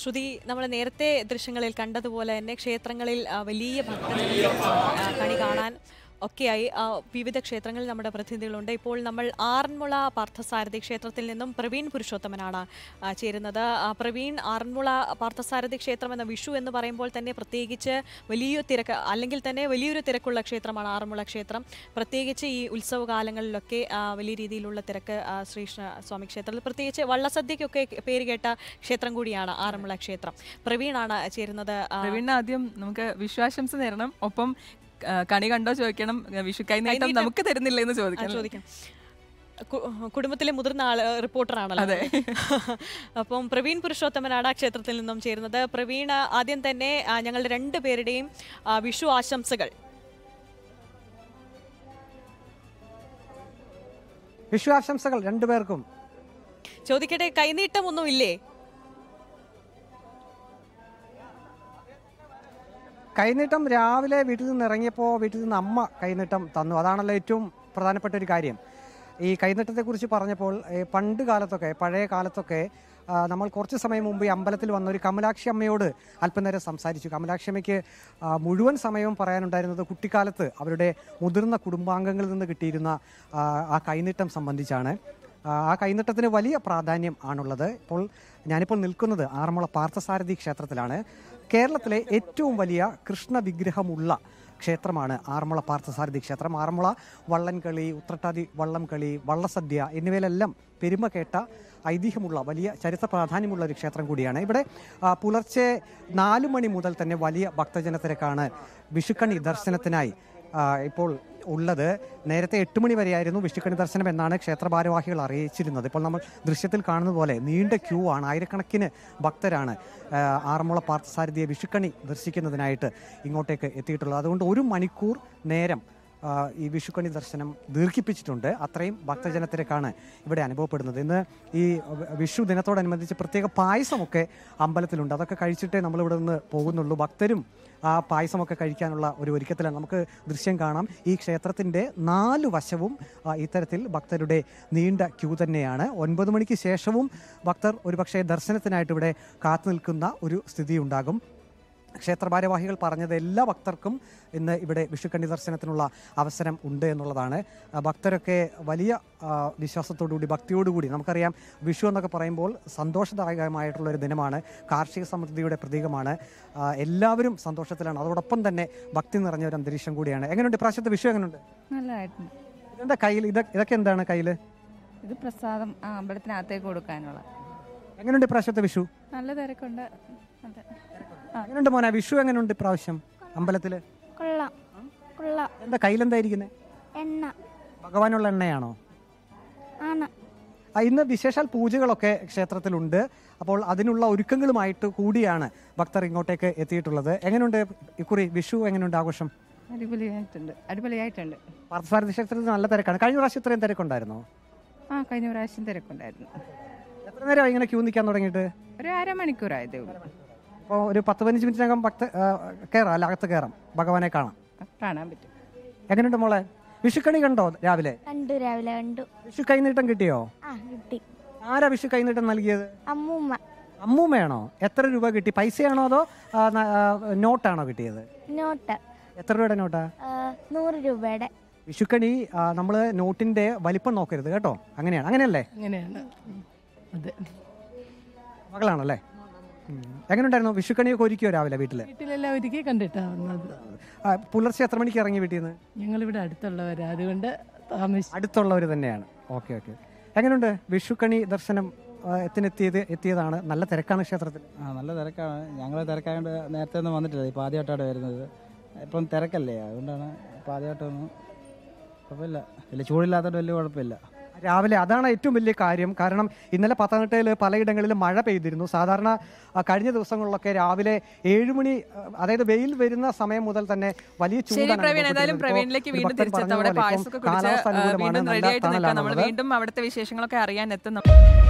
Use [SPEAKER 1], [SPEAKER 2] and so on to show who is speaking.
[SPEAKER 1] ശ്രുതി നമ്മൾ നേരത്തെ ദൃശ്യങ്ങളിൽ കണ്ടതുപോലെ തന്നെ ക്ഷേത്രങ്ങളിൽ വലിയ ഭക്തജന കണി കാണാൻ ഒക്കെയായി വിവിധ ക്ഷേത്രങ്ങളിൽ നമ്മുടെ പ്രതിനിധികളുണ്ട് ഇപ്പോൾ നമ്മൾ ആറന്മുള പാർത്ഥസാരഥി ക്ഷേത്രത്തിൽ നിന്നും പ്രവീൺ പുരുഷോത്തമനാണ് ചേരുന്നത് പ്രവീൺ ആറന്മുള പാർത്ഥസാരഥി ക്ഷേത്രം എന്ന വിഷു എന്ന് പറയുമ്പോൾ തന്നെ പ്രത്യേകിച്ച് വലിയ തിരക്ക് അല്ലെങ്കിൽ തന്നെ വലിയൊരു തിരക്കുള്ള ക്ഷേത്രമാണ് ആറന്മുള ക്ഷേത്രം പ്രത്യേകിച്ച് ഈ ഉത്സവകാലങ്ങളിലൊക്കെ വലിയ രീതിയിലുള്ള തിരക്ക് ശ്രീകൃഷ്ണ സ്വാമി ക്ഷേത്രത്തിൽ പ്രത്യേകിച്ച് വള്ളസദ്യക്കൊക്കെ പേര് കേട്ട ക്ഷേത്രം കൂടിയാണ് ആറന്മുള ക്ഷേത്രം പ്രവീണാണ് ചേരുന്നത് പ്രവീൺ ആദ്യം നമുക്ക് വിശ്വാസം നേരണം ഒപ്പം കണി കണ്ടോ ചോദിക്കണം വിഷു കൈനീട്ടം നമുക്ക് തരുന്നില്ല എന്ന് ചോദിക്കാം കുടുംബത്തിലെ മുതിർന്ന ആൾ റിപ്പോർട്ടറാണല്ലോ അതെ അപ്പം പ്രവീൺ പുരുഷോത്തമനാണ് ക്ഷേത്രത്തിൽ നിന്നും ചേരുന്നത് പ്രവീൺ ആദ്യം തന്നെ ഞങ്ങളുടെ രണ്ട് പേരുടെയും വിഷു ആശംസകൾ
[SPEAKER 2] വിഷു ആശംസകൾ രണ്ടുപേർക്കും
[SPEAKER 1] ചോദിക്കട്ടെ കൈനീട്ടം ഒന്നും ഇല്ലേ
[SPEAKER 2] കൈനീട്ടം രാവിലെ വീട്ടിൽ നിന്ന് ഇറങ്ങിയപ്പോൾ വീട്ടിൽ നിന്ന് അമ്മ കൈനീട്ടം തന്നു അതാണല്ലോ ഏറ്റവും പ്രധാനപ്പെട്ട ഒരു കാര്യം ഈ കൈനീട്ടത്തെക്കുറിച്ച് പറഞ്ഞപ്പോൾ പണ്ട് കാലത്തൊക്കെ പഴയ കാലത്തൊക്കെ നമ്മൾ കുറച്ച് സമയം മുമ്പ് ഈ അമ്പലത്തിൽ വന്ന ഒരു കമലാക്ഷി അമ്മയോട് അല്പനേരം സംസാരിച്ചു കമലാക്ഷി അമ്മയ്ക്ക് മുഴുവൻ സമയവും പറയാനുണ്ടായിരുന്നത് കുട്ടിക്കാലത്ത് അവരുടെ മുതിർന്ന കുടുംബാംഗങ്ങളിൽ നിന്ന് കിട്ടിയിരുന്ന ആ കൈനീട്ടം സംബന്ധിച്ചാണ് ആ കൈനട്ടത്തിന് വലിയ പ്രാധാന്യം ആണുള്ളത് ഇപ്പോൾ ഞാനിപ്പോൾ നിൽക്കുന്നത് ആറന്മുള പാർത്ഥസാരഥി ക്ഷേത്രത്തിലാണ് കേരളത്തിലെ ഏറ്റവും വലിയ കൃഷ്ണ വിഗ്രഹമുള്ള ക്ഷേത്രമാണ് ആറന്മുള പാർത്ഥസാരഥി ക്ഷേത്രം ആറന്മുള വള്ളൻകളി ഉത്രട്ടാതി വള്ളംകളി വള്ളസദ്യ എന്നിവയിലെല്ലാം പെരുമ കേട്ട ഐതിഹ്യമുള്ള വലിയ ചരിത്ര പ്രാധാന്യമുള്ള ഒരു ക്ഷേത്രം കൂടിയാണ് ഇവിടെ പുലർച്ചെ നാലു മണി മുതൽ തന്നെ വലിയ ഭക്തജനത്തിരക്കാണ് വിഷുക്കണി ദർശനത്തിനായി ഇപ്പോൾ ഉള്ളത് നേരത്തെ എട്ട് മണി വരെയായിരുന്നു വിഷ്ണുക്കണി ദർശനം എന്നാണ് ക്ഷേത്രഭാരവാഹികൾ അറിയിച്ചിരുന്നത് ഇപ്പോൾ നമ്മൾ ദൃശ്യത്തിൽ കാണുന്നത് പോലെ നീണ്ട ക്യൂ ആണ് ആയിരക്കണക്കിന് ഭക്തരാണ് ആറന്മുള പാർത്ഥസാരഥിയെ വിഷുക്കണി ദർശിക്കുന്നതിനായിട്ട് ഇങ്ങോട്ടേക്ക് എത്തിയിട്ടുള്ളത് അതുകൊണ്ട് ഒരു മണിക്കൂർ നേരം ഈ വിഷുക്കണി ദർശനം ദീർഘിപ്പിച്ചിട്ടുണ്ട് അത്രയും ഭക്തജനത്തിരക്കാണ് ഇവിടെ അനുഭവപ്പെടുന്നത് ഇന്ന് ഈ വിഷു ദിനത്തോടനുബന്ധിച്ച് പ്രത്യേക പായസമൊക്കെ അമ്പലത്തിലുണ്ട് അതൊക്കെ കഴിച്ചിട്ടേ നമ്മളിവിടെ നിന്ന് പോകുന്നുള്ളൂ ഭക്തരും ആ പായസമൊക്കെ കഴിക്കാനുള്ള ഒരു ഒരുക്കത്തിലാണ് നമുക്ക് ദൃശ്യം കാണാം ഈ ക്ഷേത്രത്തിൻ്റെ നാല് വശവും ഇത്തരത്തിൽ ഭക്തരുടെ നീണ്ട ക്യൂ തന്നെയാണ് ഒൻപത് മണിക്ക് ശേഷവും ഭക്തർ ഒരുപക്ഷെ ദർശനത്തിനായിട്ട് ഇവിടെ കാത്തു നിൽക്കുന്ന ഒരു സ്ഥിതി ഉണ്ടാകും ക്ഷേത്രഭാരവാഹികൾ പറഞ്ഞത് എല്ലാ ഭക്തർക്കും ഇന്ന് ഇവിടെ വിഷുക്കണ്ണി ദർശനത്തിനുള്ള അവസരം ഉണ്ട് എന്നുള്ളതാണ് ഭക്തരൊക്കെ വലിയ വിശ്വാസത്തോടുകൂടി ഭക്തിയോടുകൂടി നമുക്കറിയാം വിഷു എന്നൊക്കെ പറയുമ്പോൾ ഒരു ദിനമാണ് കാർഷിക സമൃദ്ധിയുടെ പ്രതീകമാണ് എല്ലാവരും സന്തോഷത്തിലാണ് അതോടൊപ്പം തന്നെ ഭക്തി നിറഞ്ഞ ഒരു അന്തരീക്ഷം കൂടിയാണ് എങ്ങനെയുണ്ട് പ്രാവശ്യത്തെ വിഷു എങ്ങനെയുണ്ട് നല്ലതായിട്ടുണ്ട് ഇതെന്താ കയ്യിൽ ഇതൊക്കെ എന്താണ് കയ്യിൽ
[SPEAKER 1] ഇത് പ്രസാദം അമ്പലത്തിനകത്തേക്ക് കൊടുക്കാനുള്ള
[SPEAKER 2] എങ്ങനെയുണ്ട് പ്രാവശ്യത്തെ വിഷു നല്ല തിരക്കുണ്ട് എങ്ങനെയുണ്ട് മോനെ വിഷു എങ്ങനെയുണ്ട് പ്രാവശ്യം അമ്പലത്തില് എന്താ കയ്യിലെന്തായിരിക്കുന്നത് എണ്ണ ഭഗവാനുള്ള എണ്ണയാണോ ആ, ഇന്ന് വിശേഷാൽ പൂജകളൊക്കെ ക്ഷേത്രത്തിലുണ്ട് അപ്പോൾ അതിനുള്ള ഒരുക്കങ്ങളുമായിട്ട് കൂടിയാണ് ഭക്തർ ഇങ്ങോട്ടേക്ക് എത്തിയിട്ടുള്ളത് എങ്ങനെയുണ്ട് ഇക്കുറി വിഷു എങ്ങനെയുണ്ട് ആഘോഷം അടിപൊളിയായിട്ടുണ്ട് അടിപൊളിയായിട്ടുണ്ട് പാർത്ഥസാരഥി ക്ഷേത്രത്തിൽ നല്ല തിരക്കാണ് കഴിഞ്ഞ പ്രാവശ്യം ഇത്രയും തിരക്കുണ്ടായിരുന്നോ ആ കഴിഞ്ഞ പ്രാവശ്യം തിരക്കുണ്ടായിരുന്നു എത്ര നേരം ഇങ്ങനെ ക്യൂ നിൽക്കാൻ തുടങ്ങിയിട്ട് ഒരു അരമണിക്കൂറായതേ ഉള്ളൂ ഒരു പത്ത് പതിനഞ്ച് മിനിറ്റിനകം ഭക്ത കയറാം അല്ല അകത്ത് കയറാം ഭഗവാനെ കാണാം കാണാൻ പറ്റും എങ്ങനെയുണ്ട് മോളെ വിഷുക്കണി കണ്ടോ രാവിലെ കണ്ടു രാവിലെ കണ്ടു വിഷു കൈനീട്ടം കിട്ടിയോ ആ കിട്ടി ആരാ വിഷു കൈനീട്ടം നൽകിയത് അമ്മൂമ്മ അമ്മൂമ്മയാണോ എത്ര രൂപ കിട്ടി പൈസയാണോ അതോ നോട്ടാണോ കിട്ടിയത് നോട്ട് എത്ര രൂപയുടെ നോട്ടാ നൂറ് രൂപയുടെ വിഷുക്കണി നമ്മൾ നോട്ടിന്റെ വലിപ്പം നോക്കരുത് കേട്ടോ അങ്ങനെയാണ് അങ്ങനെയല്ലേ അങ്ങനെയാണ് അതെ മകളാണല്ലേ എങ്ങനെ ഉണ്ടായിരുന്നു വിഷുക്കണിയൊക്കെ ഒരുക്കിയോ രാവിലെ വീട്ടിൽ വീട്ടിലെല്ലാം ഒരുക്കി കണ്ടിട്ടാണ് വന്നത് പുലർച്ചെ എത്ര മണിക്ക് ഇറങ്ങി വീട്ടിൽ നിന്ന് ഇവിടെ അടുത്തുള്ളവരാ അതുകൊണ്ട് താമസിച്ചു അടുത്തുള്ളവർ തന്നെയാണ് ഓക്കെ ഓക്കെ എങ്ങനെയുണ്ട് വിഷുക്കണി ദർശനം എത്തിനെത്തിയത് എത്തിയതാണ് നല്ല തിരക്കാണ് ക്ഷേത്രത്തിൽ ആ നല്ല തിരക്കാണ് ഞങ്ങൾ തിരക്കായതുകൊണ്ട് നേരത്തെ ഒന്നും വന്നിട്ടില്ല ഇപ്പോൾ ആദ്യമായിട്ടാണ് വരുന്നത് ഇപ്പം തിരക്കല്ലേ അതുകൊണ്ടാണ് ഇപ്പോൾ ആദ്യമായിട്ടൊന്നും കുഴപ്പമില്ല വലിയ ചൂടില്ലാത്തതുകൊണ്ട് വലിയ കുഴപ്പമില്ല രാവിലെ അതാണ് ഏറ്റവും വലിയ കാര്യം കാരണം ഇന്നലെ പത്തനംതിട്ടയിൽ പലയിടങ്ങളിലും മഴ പെയ്തിരുന്നു സാധാരണ കഴിഞ്ഞ ദിവസങ്ങളിലൊക്കെ രാവിലെ ഏഴ് മണി അതായത് വെയിൽ വരുന്ന സമയം മുതൽ തന്നെ വലിയ ചൂടാണ് കാലാവസ്ഥ അനുകൂലമാണ് വീണ്ടും
[SPEAKER 1] അവിടുത്തെ വിശേഷങ്ങളൊക്കെ അറിയാൻ എത്തുന്നു